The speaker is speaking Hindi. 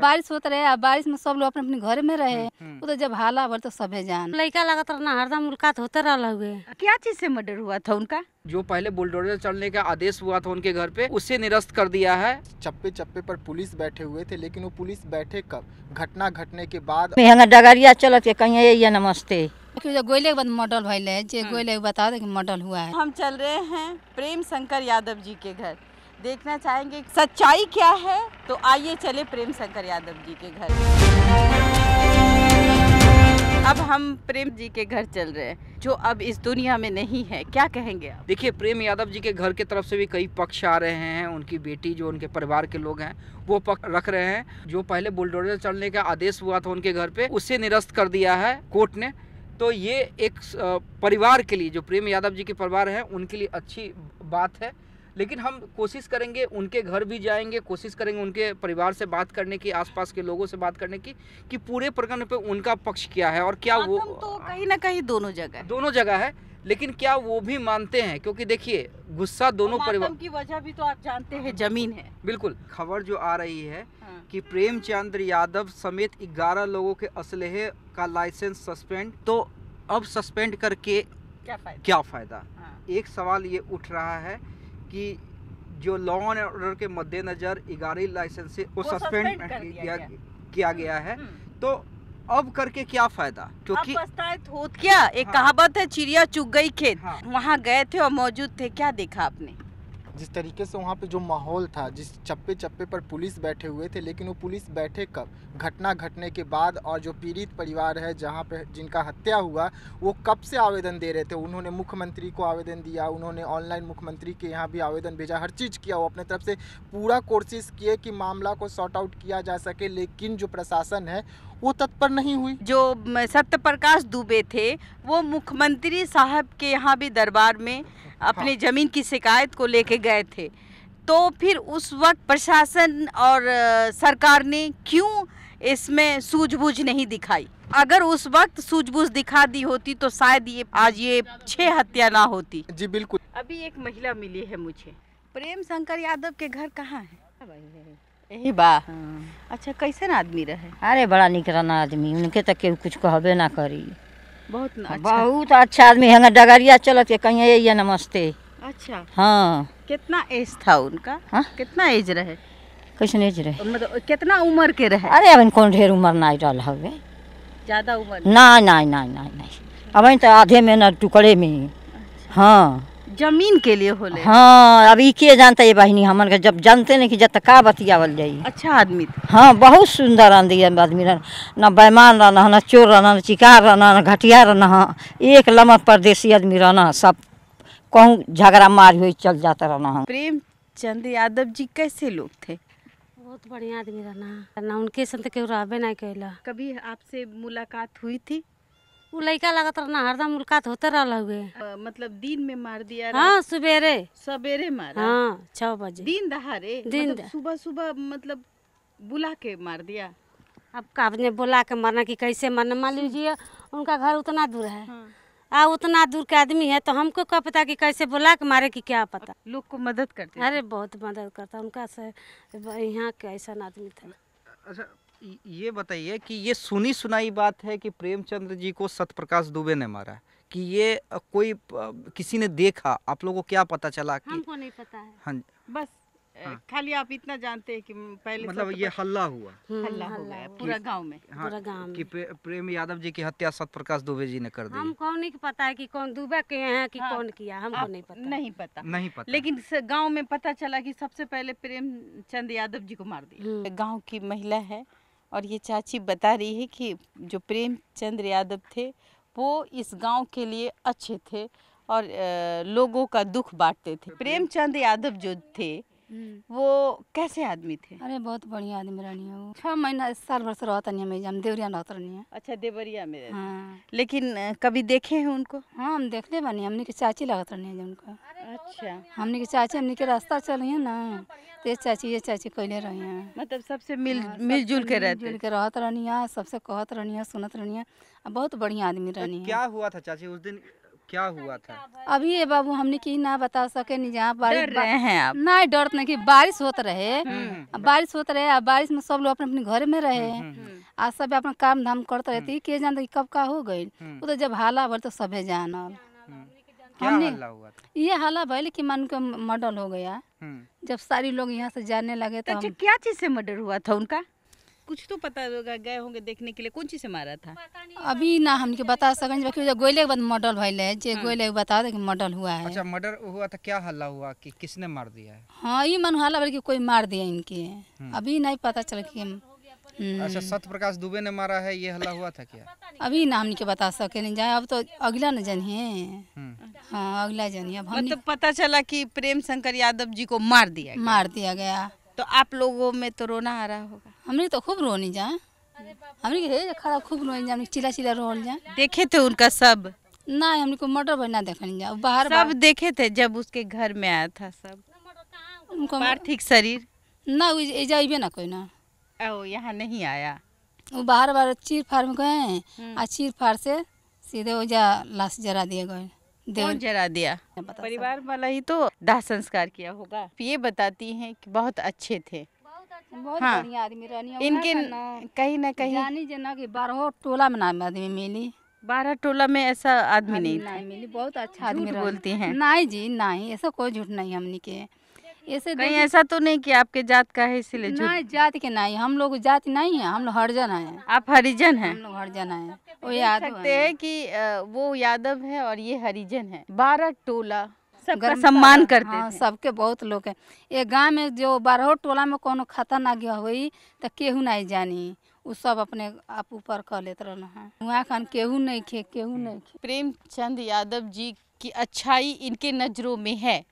बारिश होता रहे बारिश में सब लोग अपने अपने घर में रहे वो हम्म, हम्म। तो जब हाला भर तो है जान लड़का लगा रहना हरदम मुलाकात होते रहा हुए क्या चीज से मर्डर हुआ था उनका जो पहले बुलडोजर चलने का आदेश हुआ था उनके घर पे उसे निरस्त कर दिया है चप्पे चप्पे पर पुलिस बैठे हुए थे लेकिन वो पुलिस बैठे कब घटना घटने के बाद डगरिया चलत कहीं ये नमस्ते गोयले गोले के बाद मॉडल भैल है जो गोले बता दे मॉडल हुआ है हम चल रहे हैं प्रेम शंकर यादव जी के घर देखना चाहेंगे सच्चाई क्या है तो आइए चले प्रेम शंकर यादव जी के घर अब हम प्रेम जी के घर चल रहे हैं जो अब इस दुनिया में नहीं है क्या कहेंगे आप देखिए प्रेम यादव जी के घर के तरफ से भी कई पक्ष आ रहे हैं उनकी बेटी जो उनके परिवार के लोग हैं वो पक्ष रख रहे हैं जो पहले बुलडोजर चलने का आदेश हुआ था उनके घर पे उससे निरस्त कर दिया है कोर्ट ने तो ये एक परिवार के लिए जो प्रेम यादव जी के परिवार हैं उनके लिए अच्छी बात है लेकिन हम कोशिश करेंगे उनके घर भी जाएंगे कोशिश करेंगे उनके परिवार से बात करने की आसपास के लोगों से बात करने की कि पूरे प्रकरण पे उनका पक्ष क्या है और क्या हाँ, वो तो, तो कहीं ना कहीं दोनों जगह दोनों जगह है लेकिन क्या वो भी मानते हैं क्योंकि देखिए गुस्सा दोनों परिवार की वजह भी तो आप जानते हैं जमीन है बिल्कुल खबर जो आ रही है हाँ। कि प्रेमचंद्र यादव समेत 11 लोगों के असलहे का लाइसेंस सस्पेंड तो अब सस्पेंड करके क्या फायदा, क्या फायदा? हाँ। एक सवाल ये उठ रहा है कि जो लॉ एंड ऑर्डर के मद्देनज़र इगारी लाइसेंस से सस्पेंड किया, किया गया है हम्म। तो अब करके क्या फायदा क्योंकि क्या एक हाँ। कहावत है चिड़िया चुग गई खेत हाँ। वहाँ गए थे और मौजूद थे क्या देखा आपने जिस तरीके से वहाँ पे जो माहौल था जिस चप्पे चप्पे पर पुलिस बैठे हुए थे लेकिन वो पुलिस बैठे कब घटना घटने के बाद और जो पीड़ित परिवार है जहाँ पे जिनका हत्या हुआ वो कब से आवेदन दे रहे थे उन्होंने मुख्यमंत्री को आवेदन दिया उन्होंने ऑनलाइन मुख्यमंत्री के यहाँ भी आवेदन भेजा हर चीज़ किया वो अपने तरफ से पूरा कोशिश किए कि मामला को सॉर्ट आउट किया जा सके लेकिन जो प्रशासन है वो तत्पर नहीं हुई जो सत्य प्रकाश दुबे थे वो मुख्यमंत्री साहब के यहाँ भी दरबार में अपने हाँ। जमीन की शिकायत को लेके गए थे तो फिर उस वक्त प्रशासन और सरकार ने क्यों इसमें सूझबूझ नहीं दिखाई अगर उस वक्त सूझबूझ दिखा दी होती तो शायद ये आज ये छह हत्या ना होती जी बिल्कुल अभी एक महिला मिली है मुझे प्रेम शंकर यादव के घर कहाँ है हाँ, यही बा हाँ। अच्छा कैसे ना आदमी रहे अरे बड़ा निकरान आदमी उनके तक के कुछ कहबे ना करी बहुत ना हाँ, अच्छा। बहुत अच्छा आदमी हंगा डगरिया चलत के कहीं ये नमस्ते अच्छा हाँ कितना एज था उनका हा? कितना एज रहे कैसे एज रहे मतलब कितना उम्र के रहे अरे अब कौन ढेर उम्र ना डाल हवे ज़्यादा उम्र ना ना ना ना ना अब तो आधे में ना टुकड़े में अच्छा। हाँ जमीन के लिए होले हाँ अभी के जानता ये बहनी हमन के जब जानते नहीं कि जत का बतियावल जाई अच्छा आदमी हाँ बहुत सुंदर आंधी आदमी ना बेमान रहना ना चोर रहना ना चिकार रहना ना घटिया रहना हाँ, एक लमक परदेसी आदमी रहना सब कहूँ झगड़ा मार हुई चल जाता रहना हाँ। प्रेम चंद यादव जी कैसे लोग थे बहुत बढ़िया आदमी रहना उनके संत तो के कभी आपसे मुलाकात हुई थी उ लड़का लगत रहना हरदम मुलाकात होते रहा हुए मतलब दिन में मार दिया हाँ सवेरे सवेरे मार हाँ छह बजे दिन दहाड़े दिन मतलब सुबह सुबह मतलब बुला के मार दिया अब आपने बुला के मरना कि कैसे मरना मान लीजिए उनका घर उतना दूर है हाँ। आ उतना दूर के आदमी है तो हमको क्या पता कि कैसे बुला के मारे कि क्या पता लोग को मदद करते अरे बहुत मदद करता उनका से यहाँ के ऐसा आदमी था अच्छा ये बताइए कि ये सुनी सुनाई बात है कि प्रेमचंद्र जी को सतप्रकाश दुबे ने मारा कि ये कोई किसी ने देखा आप लोगों को क्या पता चला कि हमको नहीं पता है हाँ बस हाँ। खाली आप इतना जानते हैं कि पहले मतलब ये हल्ला हुआ हल्ला हुआ है हम्म, पूरा गांव में हाँ, पूरा गांव कि प्रेम यादव जी की हत्या सतप्रकाश दुबे जी ने कर दी हमको नहीं पता है कि कौन दुबे के हैं कि हाँ, कौन किया हमको नहीं पता नहीं पता नहीं पता लेकिन गांव में पता चला कि सबसे पहले प्रेम चंद यादव जी को मार दिया हम्म। गाँव की महिला है और ये चाची बता रही है कि जो प्रेमचंद्र यादव थे वो इस गांव के लिए अच्छे थे और लोगों का दुख बांटते थे प्रेमचंद यादव जो थे हम्म। वो कैसे आदमी थे अरे बहुत बढ़िया आदमी रहनी है वो छः महीना साल भर से रहता नहीं है हम देवरिया रहता नहीं है अच्छा देवरिया में हाँ। लेकिन कभी देखे हैं उनको हाँ हम देखते बनी हमने की चाची लगाते नहीं है उनको अच्छा हमने के चाची हमने के रास्ता चल रही है ना ते चाची ये चाची कैले रही है मतलब सबसे हाँ, मिल मिलजुल के रहते मिलजुल के रहत रहनिया सबसे कहत रहनिया सुनत रहनिया बहुत बढ़िया आदमी तो रहनी क्या हुआ था चाची उस दिन क्या हुआ था अभी ये बाबू हमने की ना बता सके नहीं जहाँ बारिश डर रहे हैं आप ना डर तो नहीं की बारिश होत रहे हम्म। हम्म। बारिश होत रहे आ बारिश में सब लोग अपने अपने घर में रहे हम्म, आज सब अपना काम धाम करते रहती तो के जानते कब का हो गई वो तो जब हाला भर तो सबे जानल ये हल्ला भले कि मन का मर्डर हो गया हम्म। जब सारी लोग यहाँ से जाने लगे तो अच्छा, हम... क्या चीज से मर्डर हुआ था उनका कुछ तो पता होगा गए होंगे देखने के लिए कौन चीज से मारा था अभी ना हमके बता सकें गोले के बाद मर्डर भले जो जे हाँ। गोले बता दे मर्डर हुआ है अच्छा मर्डर हुआ था क्या हल्ला हुआ कि किसने मार दिया है हाँ ये मन हल्ला कोई मार दिया इनके हम्म। अभी नहीं पता चल कि अच्छा हम्म। सत्य प्रकाश दुबे ने मारा है ये हल्ला हुआ था क्या अभी नाम नहीं के बता सके नहीं जाए अब तो अगला न है हम्म। हाँ अगला हम मतलब पता चला कि प्रेम शंकर यादव जी को मार दिया गया। मार दिया गया तो आप लोगों में तो रोना आ रहा होगा हमने तो खूब रोनी जाए हमने के खड़ा खूब रोनी जाए चिला चिला रोल जाए देखे थे उनका सब ना हमने को मर्डर बना देखा नहीं जाए बाहर सब देखे थे जब उसके घर में आया था सब उनको पार्थिव शरीर ना जाइबे ना कोई ना ओ यहाँ नहीं आया वो बार बार चीर फार में गए और हम्म। चीर फार से सीधे वो जा लाश जरा दिए गए जरा दिया परिवार वाला ही तो दाह संस्कार किया होगा ये बताती हैं कि बहुत अच्छे थे बहुत अच्छा, हाँ। आदमी इनके कहीं ना कहीं जानी जना की बारह टोला में नाम आदमी मिली बारह टोला में ऐसा आदमी नहीं, नहीं मिली बहुत अच्छा आदमी बोलती हैं नहीं जी नहीं ऐसा कोई झूठ नहीं हमने के ऐसे कहीं ऐसा तो नहीं कि आपके जात का है इसीलिए जात के नहीं हम लोग जात नहीं है हम लोग हरिजन है आप हरिजन है हम लोग हरिजन है वो याद सकते कि वो यादव है और ये हरिजन है बारह टोला सब सम्मान करते हाँ, सबके बहुत लोग हैं ये गांव में जो बारह टोला में कोनो खतरना गया हुई तो केहू नहीं जानी वो सब अपने आप ऊपर कर लेते रहना है वहाँ खान केहू नहीं खे केहू नहीं खे प्रेमचंद यादव जी की अच्छाई इनके नजरों में है